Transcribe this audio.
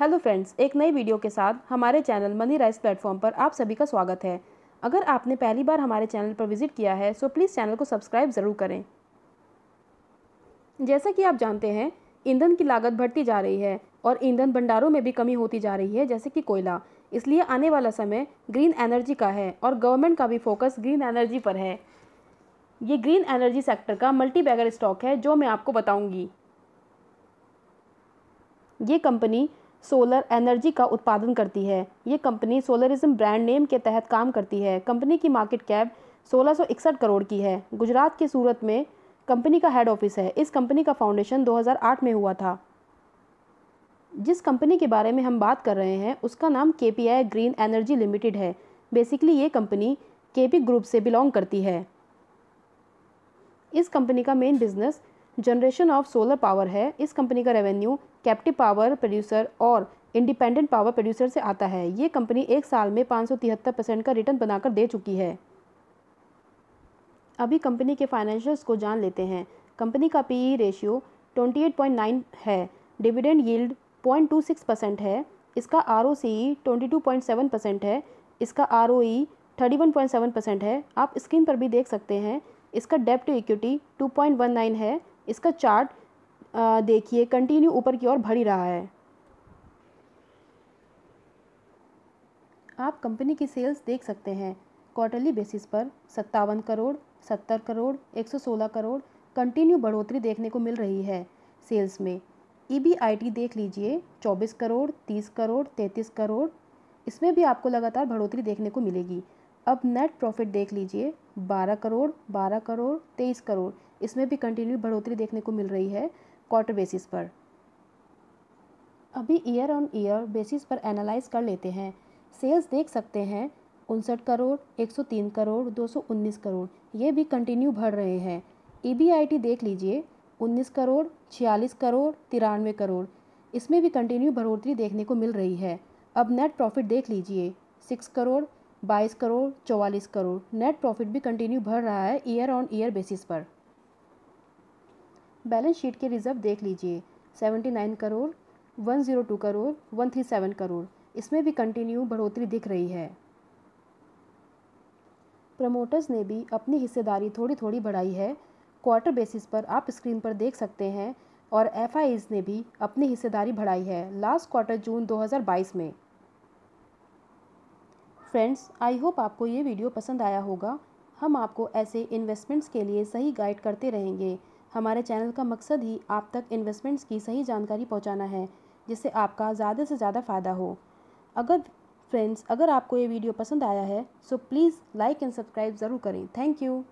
hello friends एक नई video के साथ हमारे चैनल मनी राइस प्लेटफॉर्म पर आप सभी का स्वागत है अगर आपने पहली बार हमारे चैनल पर विजिट किया है सो तो प्लीज़ चैनल को सब्सक्राइब ज़रूर करें जैसा कि आप जानते हैं ईंधन की लागत बढ़ती जा रही है और ईंधन भंडारों में भी कमी होती जा रही है जैसे कि कोयला इसलिए आने वाला समय ग्रीन एनर्जी का है और गवर्नमेंट का भी फोकस ग्रीन एनर्जी पर है ये ग्रीन एनर्जी सेक्टर का मल्टी बैगर स्टॉक है जो मैं आपको बताऊंगी ये कंपनी सोलर एनर्जी का उत्पादन करती है ये कंपनी सोलरिज्म ब्रांड नेम के तहत काम करती है कंपनी की मार्केट कैप सोलह करोड़ की है गुजरात के सूरत में कंपनी का हेड ऑफिस है इस कंपनी का फाउंडेशन 2008 में हुआ था जिस कंपनी के बारे में हम बात कर रहे हैं उसका नाम के ग्रीन एनर्जी लिमिटेड है बेसिकली ये कंपनी के ग्रुप से बिलोंग करती है इस कंपनी का main business generation of solar power है इस कंपनी का रेवेन्यू कैप्टिव पावर प्रोड्यूसर और इंडिपेंडेंट पावर प्रोड्यूसर से आता है ये कंपनी एक साल में पाँच परसेंट का रिटर्न बनाकर दे चुकी है अभी कंपनी के फाइनेंशियल्स को जान लेते हैं कंपनी का पीई रेशियो 28.9 है डिविडेंड यील्ड 0.26 परसेंट है इसका R O C twenty percent है इसका R O E thirty percent है आप स्क्रीन पर भी देख सकते हैं इसका डेप्ट टू इक्विटी 2.19 है इसका चार्ट देखिए कंटिन्यू ऊपर की ओर बढ़ रहा है आप कंपनी की सेल्स देख सकते हैं क्वार्टरली बेसिस पर सत्तावन करोड़ सत्तर करोड़ एक सौ सोलह करोड़ कंटिन्यू बढ़ोतरी देखने को मिल रही है सेल्स में ई e देख लीजिए चौबीस करोड़ तीस करोड़ तैंतीस करोड़ इसमें भी आपको लगातार बढ़ोतरी देखने को मिलेगी अब नेट प्रॉफिट देख लीजिए बारह करोड़ बारह करोड़ तेईस करोड़ इसमें भी कंटिन्यू बढ़ोतरी देखने को मिल रही है क्वार्टर बेसिस पर अभी ईयर ऑन ईयर बेसिस पर एनालाइज कर लेते हैं सेल्स देख सकते हैं उनसठ करोड़ 103 करोड़ 219 करोड़ ये भी कंटिन्यू बढ़ रहे हैं ई e देख लीजिए 19 करोड़ 46 करोड़ तिरानवे करोड़ इसमें भी कंटिन्यू बढ़ोतरी देखने को मिल रही है अब नेट प्रॉफिट देख लीजिए 6 करोड़ 22 करोड़ 44 करोड़ नेट प्रॉफिट भी कंटिन्यू बढ़ रहा है ईयर ऑन ईयर बेसिस पर बैलेंस शीट के रिजर्व देख लीजिए seventy nine crore one zero two crore one three seven crore इसमें भी कंटिन्यू बढ़ोतरी दिख रही है प्रमोटर्स ने भी अपनी हिस्सेदारी थोड़ी थोड़ी बढ़ाई है क्वार्टर बेसिस पर आप स्क्रीन पर देख सकते हैं और एफ ने भी अपनी हिस्सेदारी बढ़ाई है लास्ट क्वार्टर जून 2022 में फ्रेंड्स आई होप आपको ये वीडियो पसंद आया होगा हम आपको ऐसे इन्वेस्टमेंट्स के लिए सही गाइड करते रहेंगे हमारे चैनल का मकसद ही आप तक इन्वेस्टमेंट्स की सही जानकारी पहुँचाना है जिससे आपका ज़्यादा से ज़्यादा फ़ायदा हो अगर फ्रेंड्स अगर आपको ये वीडियो पसंद आया है so please like and subscribe ज़रूर करें थैंक यू